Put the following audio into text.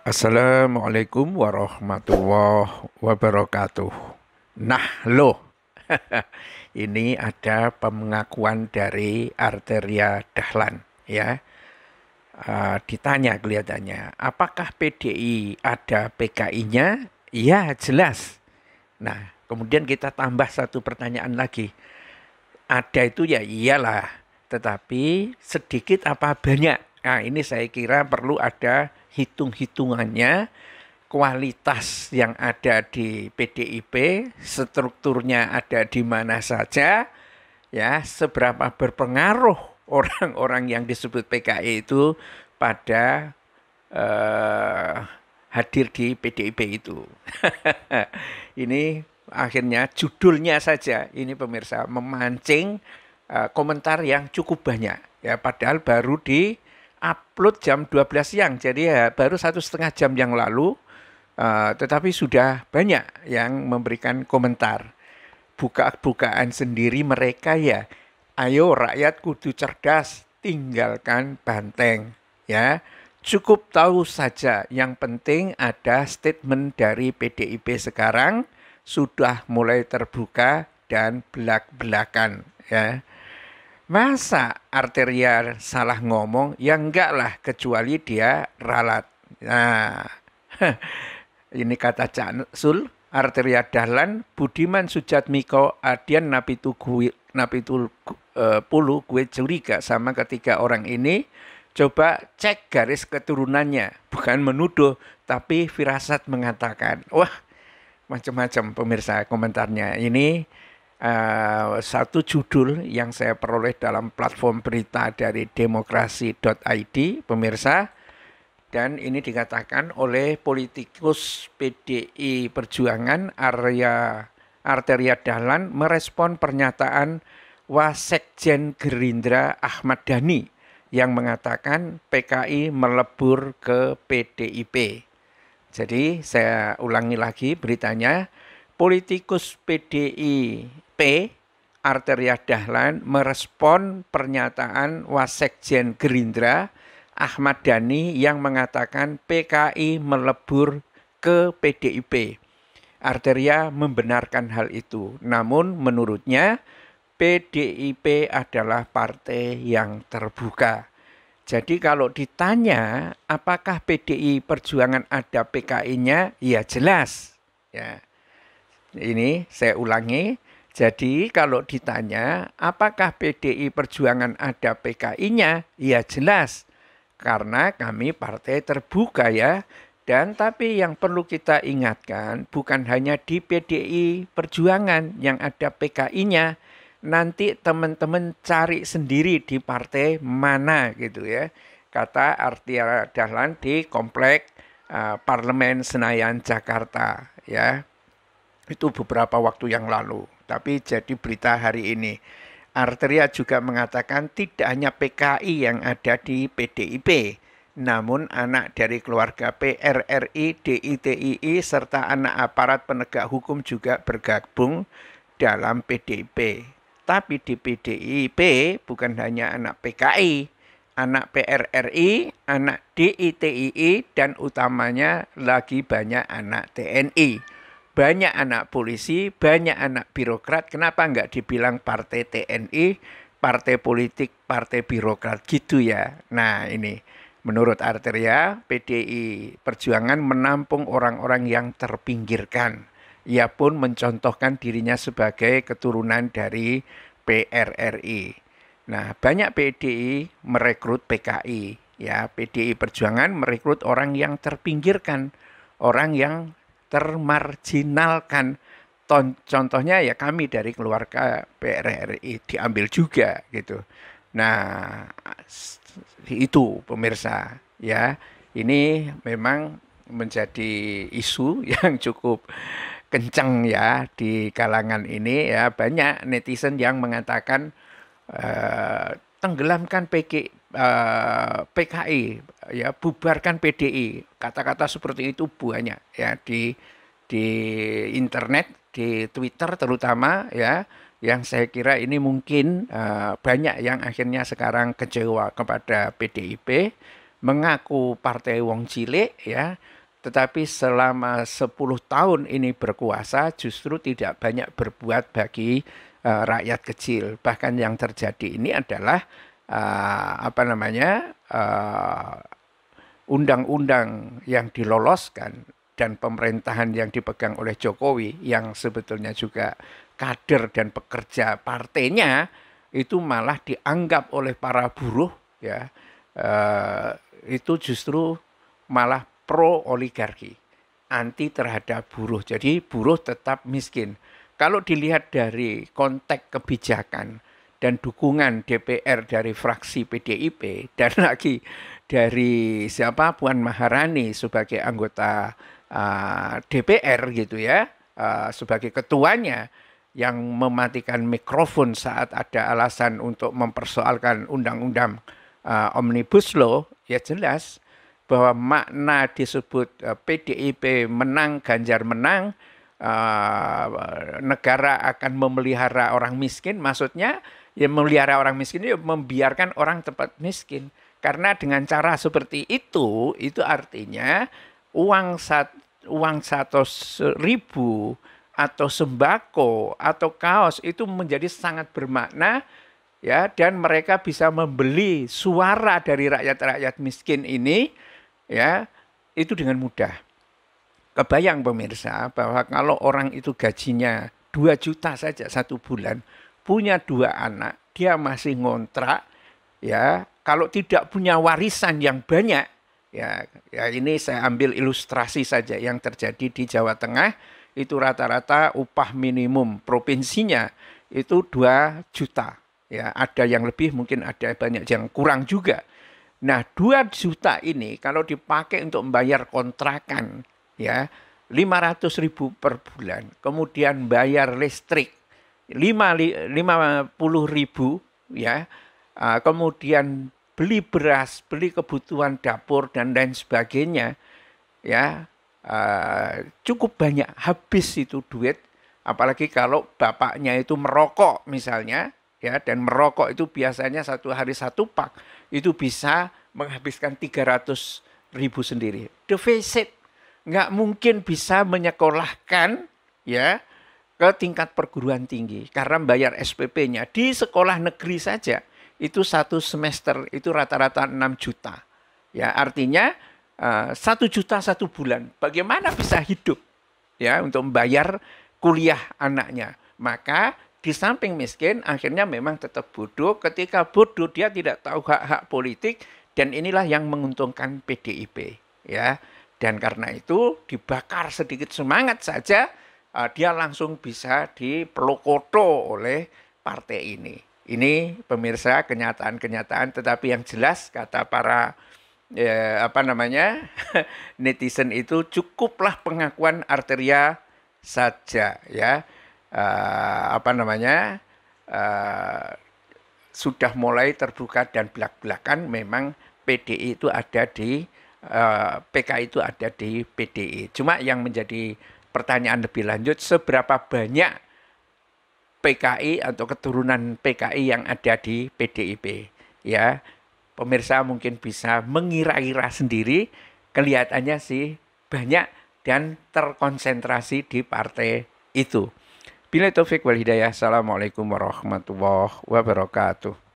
Assalamualaikum warahmatullahi wabarakatuh. Nah, lo. Ini ada pengakuan dari Arteria Dahlan ya. Uh, ditanya kelihatannya, apakah PDI ada PKI-nya? Ya, jelas. Nah, kemudian kita tambah satu pertanyaan lagi. Ada itu ya iyalah, tetapi sedikit apa banyak? Nah, ini saya kira perlu ada hitung-hitungannya kualitas yang ada di PDIP, strukturnya ada di mana saja, ya seberapa berpengaruh orang-orang yang disebut PKI itu pada eh, hadir di PDIP itu. ini akhirnya judulnya saja ini pemirsa memancing eh, komentar yang cukup banyak ya padahal baru di upload jam 12 siang. Jadi ya baru satu setengah jam yang lalu, uh, tetapi sudah banyak yang memberikan komentar. Buka-bukaan sendiri mereka ya, ayo rakyat kudu cerdas, tinggalkan banteng. Ya, cukup tahu saja yang penting ada statement dari PDIP sekarang sudah mulai terbuka dan belak-belakan ya. Masa arteria salah ngomong? Ya enggak lah, kecuali dia ralat. Nah, ini kata Cak Sul, arteria dahlan, budiman sujat miko, adian tugu, nabi tugu, uh, e, pulu, gue curiga sama ketiga orang ini. Coba cek garis keturunannya, bukan menuduh, tapi firasat mengatakan. Wah, macam-macam pemirsa komentarnya. Ini Eh, satu judul yang saya peroleh dalam platform berita dari demokrasi.id pemirsa dan ini dikatakan oleh politikus PDI Perjuangan Arya Arteria Dahlan merespon pernyataan Wasekjen Gerindra Ahmad Dhani yang mengatakan PKI melebur ke PDIP. Jadi saya ulangi lagi beritanya, politikus PDIP Arteria Dahlan merespon pernyataan Wasekjen Gerindra Ahmad Dhani yang mengatakan PKI melebur ke PDIP. Arteria membenarkan hal itu. Namun menurutnya PDIP adalah partai yang terbuka. Jadi kalau ditanya apakah PDI Perjuangan ada PKI-nya, ya jelas. Ya. Ini saya ulangi. Jadi kalau ditanya apakah PDI Perjuangan ada PKI-nya? Ya jelas. Karena kami partai terbuka ya. Dan tapi yang perlu kita ingatkan bukan hanya di PDI Perjuangan yang ada PKI-nya. Nanti teman-teman cari sendiri di partai mana gitu ya. Kata Artia Dahlan di Komplek uh, Parlemen Senayan Jakarta ya. Itu beberapa waktu yang lalu, tapi jadi berita hari ini. Arteria juga mengatakan tidak hanya PKI yang ada di PDIP, namun anak dari keluarga PRRI, DITII, serta anak aparat penegak hukum juga bergabung dalam PDIP. Tapi di PDIP bukan hanya anak PKI, anak PRRI, anak DITII, dan utamanya lagi banyak anak TNI banyak anak polisi, banyak anak birokrat. Kenapa nggak dibilang partai TNI, partai politik, partai birokrat gitu ya? Nah ini menurut Arteria, PDI Perjuangan menampung orang-orang yang terpinggirkan. Ia pun mencontohkan dirinya sebagai keturunan dari PRRI. Nah, banyak PDI merekrut PKI, ya PDI Perjuangan merekrut orang yang terpinggirkan, orang yang termarginalkan. Contohnya ya kami dari keluarga PRRI diambil juga gitu. Nah, itu pemirsa ya. Ini memang menjadi isu yang cukup kencang ya di kalangan ini ya banyak netizen yang mengatakan eh, tenggelamkan PG, Eh, PKI ya bubarkan PDI kata-kata seperti itu banyak ya di di internet di Twitter terutama ya yang saya kira ini mungkin uh, banyak yang akhirnya sekarang kecewa kepada PDIP mengaku partai wong cilik ya tetapi selama 10 tahun ini berkuasa justru tidak banyak berbuat bagi uh, rakyat kecil bahkan yang terjadi ini adalah uh, apa namanya eh, undang-undang uh, yang diloloskan dan pemerintahan yang dipegang oleh Jokowi yang sebetulnya juga kader dan pekerja partainya itu malah dianggap oleh para buruh ya uh, itu justru malah pro oligarki anti terhadap buruh jadi buruh tetap miskin kalau dilihat dari konteks kebijakan dan dukungan DPR dari fraksi PDIP dan lagi dari siapa Puan Maharani sebagai anggota uh, ah, DPR gitu ya uh, sebagai ketuanya yang mematikan mikrofon saat ada alasan untuk mempersoalkan undang-undang uh, omnibus law ya jelas bahwa makna disebut uh, PDIP menang Ganjar menang uh, negara akan memelihara orang miskin maksudnya ya memelihara orang miskin itu ya membiarkan orang tempat miskin. Karena dengan cara seperti itu, itu artinya uang sat, uang satu ribu atau sembako atau kaos itu menjadi sangat bermakna ya dan mereka bisa membeli suara dari rakyat-rakyat miskin ini ya itu dengan mudah. Kebayang pemirsa bahwa kalau orang itu gajinya 2 juta saja satu bulan, punya dua anak, dia masih ngontrak, ya kalau tidak punya warisan yang banyak, ya, ya ini saya ambil ilustrasi saja yang terjadi di Jawa Tengah itu rata-rata upah minimum provinsinya itu 2 juta. Ya, ada yang lebih mungkin ada banyak yang kurang juga. Nah, dua juta ini kalau dipakai untuk membayar kontrakan ya ratus ribu per bulan, kemudian bayar listrik lima lima puluh ribu ya ah, kemudian beli beras beli kebutuhan dapur dan lain sebagainya ya ah, cukup banyak habis itu duit apalagi kalau bapaknya itu merokok misalnya ya dan merokok itu biasanya satu hari satu pak itu bisa menghabiskan tiga ratus ribu sendiri defisit nggak mungkin bisa menyekolahkan ya ke tingkat perguruan tinggi karena bayar SPP-nya di sekolah negeri saja itu satu semester itu rata-rata 6 juta. Ya, artinya eh, satu juta satu bulan. Bagaimana bisa hidup ya untuk membayar kuliah anaknya? Maka di samping miskin akhirnya memang tetap bodoh. Ketika bodoh dia tidak tahu hak-hak politik dan inilah yang menguntungkan PDIP ya. Dan karena itu dibakar sedikit semangat saja uh, dia langsung bisa dipelukoto oleh partai ini. Ini pemirsa kenyataan-kenyataan tetapi yang jelas kata para ya, apa namanya netizen itu cukuplah pengakuan arteria saja ya uh, apa namanya uh, sudah mulai terbuka dan belak-belakan memang PDI itu ada di uh, PK itu ada di PDI cuma yang menjadi pertanyaan lebih lanjut, seberapa banyak PKI atau keturunan PKI yang ada di PDIP? Ya, pemirsa mungkin bisa mengira-ira sendiri, kelihatannya sih banyak dan terkonsentrasi di partai itu. Bila Taufik wal Hidayah, Assalamualaikum warahmatullahi wabarakatuh.